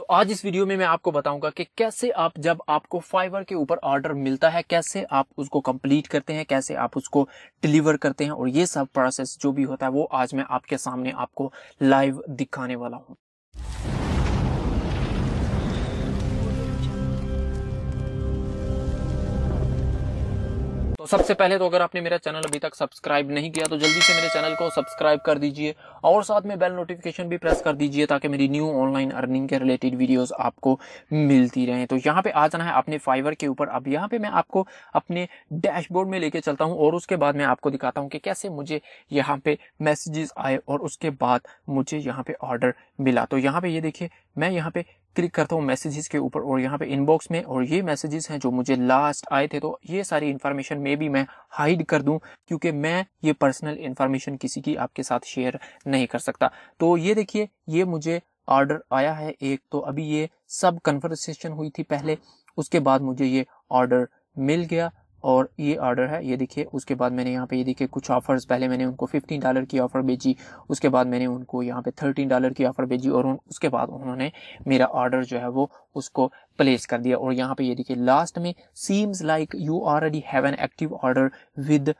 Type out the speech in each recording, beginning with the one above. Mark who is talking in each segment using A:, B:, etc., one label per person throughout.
A: तो आज इस वीडियो में मैं आपको बताऊंगा कि कैसे आप जब आपको फाइवर के ऊपर ऑर्डर मिलता है कैसे आप उसको कंप्लीट करते हैं कैसे आप उसको डिलीवर करते हैं और ये सब प्रोसेस जो भी होता है वो आज मैं आपके सामने आपको लाइव दिखाने वाला हूँ तो सबसे पहले तो अगर आपने मेरा चैनल अभी तक सब्सक्राइब नहीं किया तो जल्दी से मेरे चैनल को सब्सक्राइब कर दीजिए और साथ में बेल नोटिफिकेशन भी प्रेस कर दीजिए ताकि मेरी न्यू ऑनलाइन अर्निंग के रिलेटेड वीडियोस आपको मिलती रहे तो यहाँ पे आ जाना है अपने फाइवर के ऊपर अब यहाँ पे मैं आपको अपने डैशबोर्ड में लेके चलता हूँ और उसके बाद मैं आपको दिखाता हूँ कि कैसे मुझे यहाँ पे मैसेजेस आए और उसके बाद मुझे यहाँ पे ऑर्डर मिला तो यहाँ पे ये देखिए मैं यहाँ पे क्लिक करता हूँ मैसेजेस के ऊपर और यहाँ पे इनबॉक्स में और ये मैसेजेस हैं जो मुझे लास्ट आए थे तो ये सारी इन्फॉर्मेशन में भी मैं हाइड कर दूँ क्योंकि मैं ये पर्सनल इन्फॉर्मेशन किसी की आपके साथ शेयर नहीं कर सकता तो ये देखिए ये मुझे ऑर्डर आया है एक तो अभी ये सब कन्वर्सेशन हुई थी पहले उसके बाद मुझे ये ऑर्डर मिल गया और ये ऑर्डर है ये देखिए उसके बाद मैंने यहाँ पे ये देखिए कुछ ऑफ़र्स पहले मैंने उनको 15 डॉलर की ऑफ़र भेजी उसके बाद मैंने उनको यहाँ पे 13 डॉलर की ऑफ़र भेजी और उसके बाद उन्होंने मेरा ऑर्डर जो है वो उसको प्लेस कर दिया और यहाँ पे ये देखिए लास्ट में seems like you already have an active order with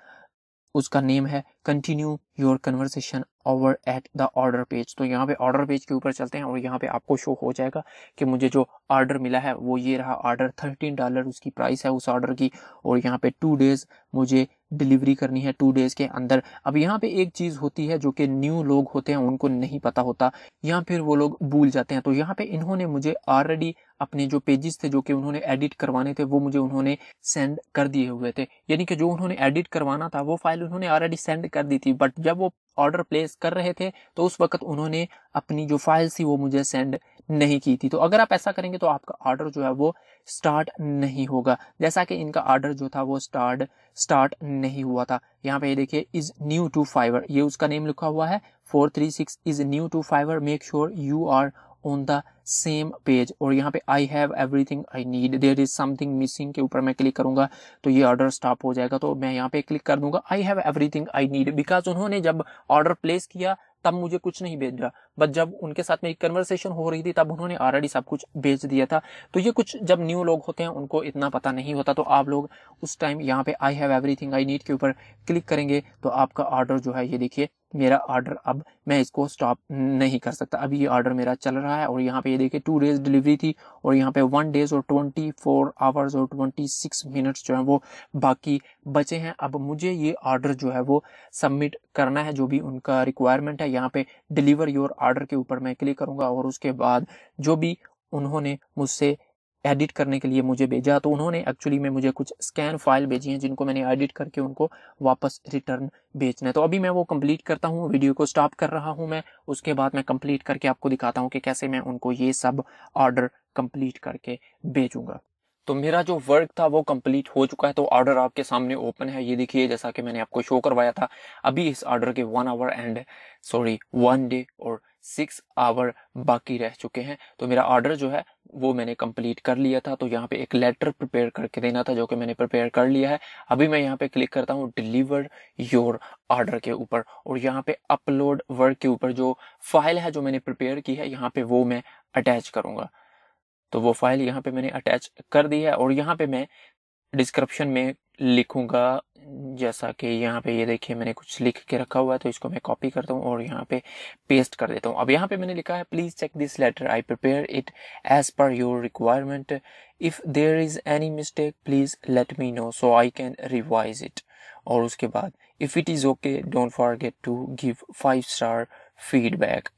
A: उसका नेम है continue your conversation over at the order page तो यहाँ पे ऑर्डर पेज के ऊपर चलते हैं और यहाँ पे आपको शो हो जाएगा कि मुझे जो ऑर्डर मिला है वो ये रहा ऑर्डर थर्टीन डॉलर उसकी प्राइस है उस ऑर्डर की और यहाँ पे टू डेज मुझे डिलीवरी करनी है टू डेज़ के अंदर अब यहाँ पे एक चीज़ होती है जो कि न्यू लोग होते हैं उनको नहीं पता होता या फिर वो लोग भूल जाते हैं तो यहाँ पे इन्होंने मुझे ऑलरेडी अपने जो पेजेस थे जो कि उन्होंने एडिट करवाने थे वो मुझे उन्होंने सेंड कर दिए हुए थे यानी कि जो उन्होंने एडिट करवाना था वो फाइल उन्होंने ऑलरेडी सेंड कर दी थी बट जब वो ऑर्डर प्लेस कर रहे थे तो उस वक्त उन्होंने अपनी जो फाइल थी वो मुझे सेंड नहीं की थी तो अगर आप ऐसा करेंगे तो आपका ऑर्डर जो है वो स्टार्ट नहीं होगा जैसा कि इनका ऑर्डर जो था वो स्टार्ट स्टार्ट नहीं हुआ था यहाँ पे ये देखिए इज न्यू टू फाइवर ये उसका नेम लिखा हुआ है four three six is new to Fiverr make sure you are on the same page और यहाँ पे I have everything I need there is something missing के ऊपर मैं क्लिक करूंगा तो ये ऑर्डर स्टॉप हो जाएगा तो मैं यहाँ पे क्लिक कर दूंगा I have everything I need because उन्होंने जब ऑर्डर प्लेस किया तब मुझे कुछ नहीं भेज रहा बट जब उनके साथ में एक कन्वर्सेशन हो रही थी तब उन्होंने ऑलरेडी सब कुछ भेज दिया था तो ये कुछ जब न्यू लोग होते हैं उनको इतना पता नहीं होता तो आप लोग उस टाइम यहाँ पे I have everything I need के ऊपर क्लिक करेंगे तो आपका ऑर्डर जो है ये देखिए मेरा ऑर्डर अब मैं इसको स्टॉप नहीं कर सकता अभी ये ऑर्डर मेरा चल रहा है और यहाँ पे ये देखिए टू डेज डिलीवरी थी और यहाँ पे वन डेज और ट्वेंटी फोर आवर्स और ट्वेंटी सिक्स मिनट्स जो है वो बाकी बचे हैं अब मुझे ये ऑर्डर जो है वो सबमिट करना है जो भी उनका रिक्वायरमेंट है यहाँ पे डिलीवर योर ऑर्डर के ऊपर मैं क्लिक करूँगा और उसके बाद जो भी उन्होंने मुझसे एडिट करने के लिए मुझे भेजा तो उन्होंने एक्चुअली में मुझे कुछ स्कैन फाइल भेजी हैं जिनको मैंने एडिट करके उनको वापस रिटर्न भेजना है तो अभी मैं वो कंप्लीट करता हूँ वीडियो को स्टॉप कर रहा हूँ मैं उसके बाद मैं कंप्लीट करके आपको दिखाता हूँ कि कैसे मैं उनको ये सब ऑर्डर कंप्लीट करके भेजूंगा तो मेरा जो वर्क था वो कंप्लीट हो चुका है तो ऑर्डर आपके सामने ओपन है ये देखिए जैसा कि मैंने आपको शो करवाया था अभी इस ऑर्डर के one hour and sorry one day और सिक्स आवर बाकी रह चुके हैं तो मेरा ऑर्डर जो है वो मैंने कंप्लीट कर लिया था तो यहाँ पे एक लेटर प्रिपेयर करके देना था जो कि मैंने प्रिपेयर कर लिया है अभी मैं यहाँ पे क्लिक करता हूँ डिलीवर योर ऑर्डर के ऊपर और यहाँ पे अपलोड वर्क के ऊपर जो फाइल है जो मैंने प्रिपेयर की है यहाँ पे वो मैं अटैच करूंगा तो वो फाइल यहाँ पे मैंने अटैच कर दी है और यहाँ पे मैं डिस्क्रिप्शन में लिखूंगा जैसा कि यहाँ पे ये देखिए मैंने कुछ लिख के रखा हुआ है तो इसको मैं कॉपी करता हूँ और यहाँ पे पेस्ट कर देता हूँ अब यहाँ पे मैंने लिखा है please check this letter I prepare it as per your requirement if there is any mistake please let me know so I can revise it और उसके बाद if it is okay don't forget to give five star feedback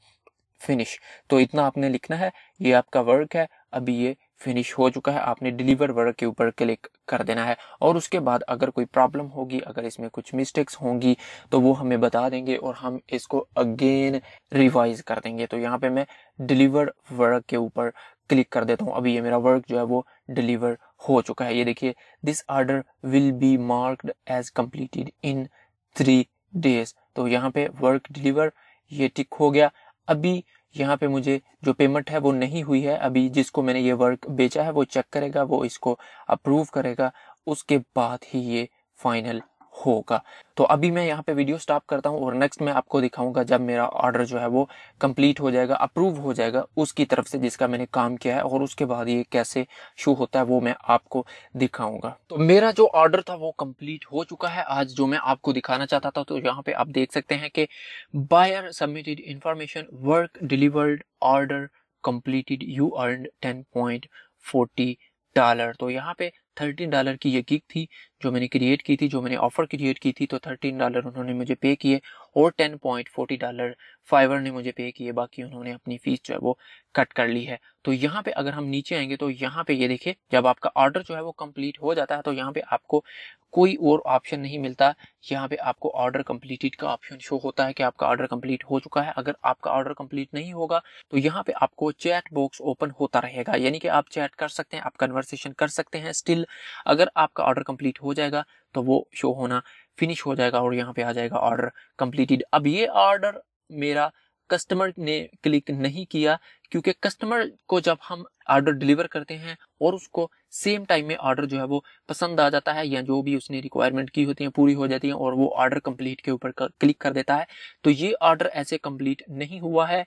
A: finish तो इतना आपने लिखना है ये आपका वर्क है अभी ये फिनिश हो चुका है आपने डिलीवर वर्क के ऊपर क्लिक कर देना है और उसके बाद अगर कोई प्रॉब्लम होगी अगर इसमें कुछ मिस्टेक्स होंगी तो वो हमें बता देंगे और हम इसको अगेन रिवाइज कर देंगे तो यहाँ पे मैं डिलीवर वर्क के ऊपर क्लिक कर देता हूँ अभी ये मेरा वर्क जो है वो डिलीवर हो चुका है ये देखिए this order will be marked as completed in three days तो यहाँ पे वर्क डिलीवर ये टिक हो गया अभी यहाँ पे मुझे जो पेमेंट है वो नहीं हुई है अभी जिसको मैंने ये वर्क बेचा है वो चेक करेगा वो इसको अप्रूव करेगा उसके बाद ही ये फाइनल होगा तो अभी मैं यहाँ पे वीडियो स्टॉप करता हूँ और नेक्स्ट मैं आपको दिखाऊंगा जब मेरा ऑर्डर जो है वो कंप्लीट हो जाएगा अप्रूव हो जाएगा उसकी तरफ से जिसका मैंने काम किया है और उसके बाद ये कैसे शो होता है वो मैं आपको दिखाऊंगा तो मेरा जो ऑर्डर था वो कंप्लीट हो चुका है आज जो मैं आपको दिखाना चाहता था तो यहाँ पे आप देख सकते हैं कि buyer submitted information work delivered order completed you earn ten dollar तो यहाँ पे थर्टीन डॉलर की ये गिग थी जो मैंने क्रिएट की थी जो मैंने ऑफर क्रिएट की थी तो थर्टीन डॉलर उन्होंने मुझे पे किए और ten point forty dollar Fiverr ने मुझे पे किए बाकी उन्होंने अपनी फीस जो है वो कट कर ली है तो यहाँ पे अगर हम नीचे आएंगे तो यहाँ पे ये देखिए जब आपका ऑर्डर जो है वो कंप्लीट हो जाता है तो यहाँ पे आपको कोई और ऑप्शन नहीं मिलता यहाँ पे आपको ऑर्डर कंप्लीटेड का ऑप्शन शो होता है कि आपका ऑर्डर कंप्लीट हो चुका है अगर आपका ऑर्डर कंप्लीट नहीं होगा तो यहाँ पे आपको चैट बॉक्स ओपन होता रहेगा यानी कि आप चैट कर सकते हैं आप कन्वर्सेशन कर सकते हैं स्टिल अगर आपका ऑर्डर कंप्लीट हो जाएगा तो वो शो होना फिनिश हो जाएगा और यहाँ पे आ जाएगा ऑर्डर कंप्लीटेड अब ये ऑर्डर मेरा कस्टमर ने क्लिक नहीं किया क्योंकि कस्टमर को जब हम ऑर्डर डिलीवर करते हैं और उसको सेम टाइम में ऑर्डर जो है वो पसंद आ जाता है या जो भी उसने रिक्वायरमेंट की होती है पूरी हो जाती है और वो ऑर्डर कंप्लीट के ऊपर क्लिक कर देता है तो ये ऑर्डर ऐसे कंप्लीट नहीं हुआ है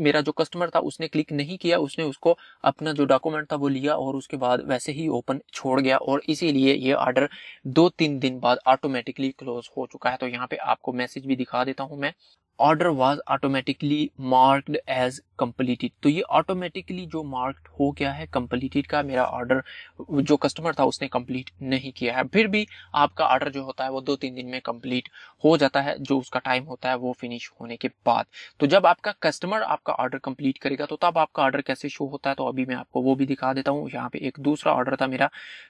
A: मेरा जो कस्टमर था उसने क्लिक नहीं किया उसने उसको अपना जो डॉक्यूमेंट था वो लिया और उसके बाद वैसे ही ओपन छोड़ गया और इसीलिए ये ऑर्डर दो तीन दिन बाद ऑटोमेटिकली क्लोज हो चुका है तो यहाँ पे आपको मैसेज भी दिखा देता हूँ मैं order was automatically marked as completed तो ये ऑटोमेटिकली जो मार्क्ड हो गया है कम्प्लीटेड का मेरा ऑर्डर जो कस्टमर था उसने कम्प्लीट नहीं किया है फिर भी आपका ऑर्डर जो होता है वो दो तीन दिन में कम्प्लीट हो जाता है जो उसका टाइम होता है वो फिनिश होने के बाद तो जब आपका कस्टमर आप आपका ऑर्डर कंप्लीट करेगा तो तब आपका ऑर्डर कैसे शो होता है तो अभी मैं आपको वो भी दिखा देता हूँ यहाँ पे एक दूसरा ऑर्डर था मेरा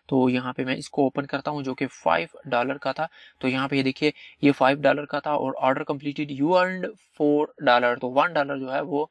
A: तो यहाँ पे मैं इसको ओपन करता हूँ जो कि फाइव डॉलर का था तो यहाँ पे ये देखिए ये फाइव डॉलर का था और order completed you earn four dollar तो वन डॉलर जो है वो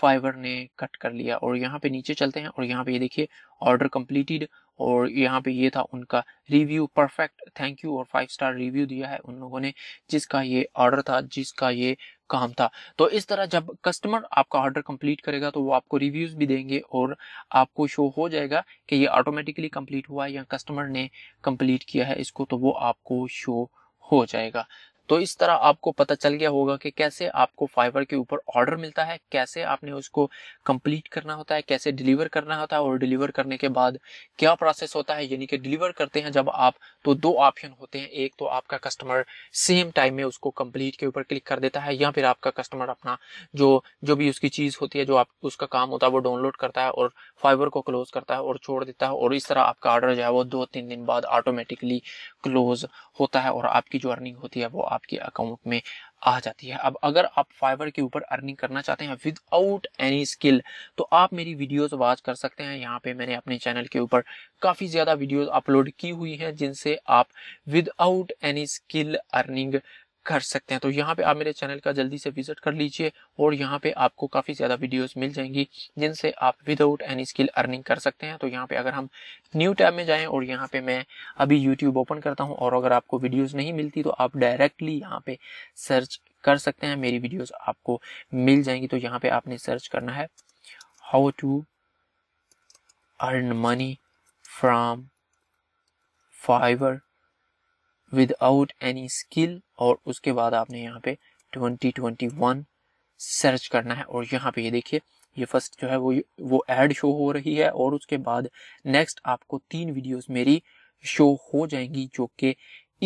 A: फाइवर ने कट कर लिया और यहाँ पे नीचे चलते हैं और यहाँ पे ये देखिए ऑर्डर कम्प्लीटेड और यहाँ पे ये था उनका रिव्यू परफेक्ट थैंक यू और फाइव स्टार रिव्यू दिया है उन लोगों ने जिसका ये ऑर्डर था जिसका ये काम था तो इस तरह जब कस्टमर आपका ऑर्डर कंप्लीट करेगा तो वो आपको रिव्यूज भी देंगे और आपको शो हो जाएगा कि ये ऑटोमेटिकली कंप्लीट हुआ है या कस्टमर ने कंप्लीट किया है इसको तो वो आपको शो हो जाएगा तो इस तरह आपको पता चल गया होगा कि कैसे आपको फाइबर के ऊपर ऑर्डर मिलता है कैसे आपने उसको कंप्लीट करना होता है कैसे डिलीवर करना होता है और डिलीवर करने के बाद क्या प्रोसेस होता है यानी कि डिलीवर करते हैं जब आप तो दो ऑप्शन होते हैं एक तो आपका कस्टमर सेम टाइम में उसको कंप्लीट के ऊपर क्लिक कर देता है या फिर आपका कस्टमर अपना जो जो भी उसकी चीज़ होती है जो आप उसका काम होता है वो डाउनलोड करता है और फाइबर को क्लोज करता है और छोड़ देता है और इस तरह आपका ऑर्डर जो है वो दो तीन दिन बाद ऑटोमेटिकली क्लोज होता है और आपकी जो अर्निंग होती है वो आपके अकाउंट में आ जाती है अब अगर आप फाइवर के ऊपर अर्निंग करना चाहते हैं विदाउट एनी स्किल तो आप मेरी वीडियोस वॉच कर सकते हैं यहाँ पे मैंने अपने चैनल के ऊपर काफ़ी ज़्यादा वीडियोस अपलोड की हुई हैं जिनसे आप विदाउट एनी स्किल अर्निंग कर सकते हैं तो यहाँ पे आप मेरे चैनल का जल्दी से विजिट कर लीजिए और यहाँ पे आपको काफ़ी ज़्यादा वीडियोस मिल जाएंगी जिनसे आप विदाउट एनी स्किल अर्निंग कर सकते हैं तो यहाँ पे अगर हम न्यू टैब में जाएं और यहाँ पे मैं अभी यूट्यूब ओपन करता हूँ और अगर आपको वीडियोज़ नहीं मिलती तो आप डायरेक्टली यहाँ पे सर्च कर सकते हैं मेरी वीडियोज़ आपको मिल जाएंगी तो यहाँ पे आपने सर्च करना है how to earn money from Fiverr without any skill और उसके बाद आपने यहाँ पे 2021 सर्च करना है और यहाँ पे ये देखिए ये फर्स्ट जो है वो वो एड शो हो रही है और उसके बाद नेक्स्ट आपको तीन वीडियोस मेरी शो हो जाएंगी जो कि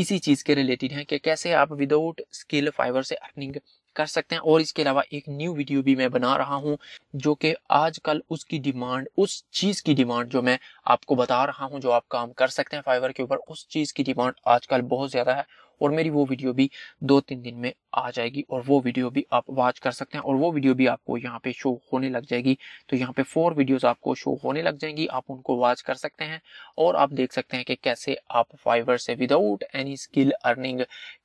A: इसी चीज़ के रिलेटेड हैं कि कैसे आप विदाउट स्किल फाइवर से अर्निंग कर सकते हैं और इसके अलावा एक न्यू वीडियो भी मैं बना रहा हूं जो कि आजकल उसकी डिमांड उस चीज़ की डिमांड जो मैं आपको बता रहा हूं जो आप काम कर सकते हैं फाइवर के ऊपर उस चीज़ की डिमांड आजकल बहुत ज़्यादा है और मेरी वो वीडियो भी दो तीन दिन में आ जाएगी और वो वीडियो भी आप वॉच कर सकते हैं और वो वीडियो भी आपको यहाँ पे शो होने लग जाएगी तो यहाँ पे फोर वीडियोस आपको शो होने लग जाएंगी आप उनको वॉच कर सकते हैं और आप देख सकते हैं कि कैसे आप फाइवर से विदाउट एनी स्किल अर्निंग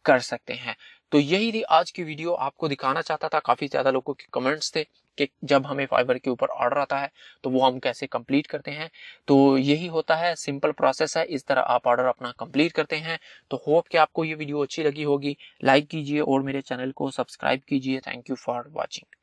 A: कर सकते हैं तो यही थी आज की वीडियो आपको दिखाना चाहता था काफ़ी ज़्यादा लोगों के कमेंट्स थे कि जब हमें फाइबर के ऊपर ऑर्डर आता है तो वो हम कैसे कंप्लीट करते हैं तो यही होता है सिंपल प्रोसेस है इस तरह आप ऑर्डर अपना कंप्लीट करते हैं तो होप कि आपको ये वीडियो अच्छी लगी होगी लाइक कीजिए और मेरे चैनल को सब्सक्राइब कीजिए थैंक यू फॉर वॉचिंग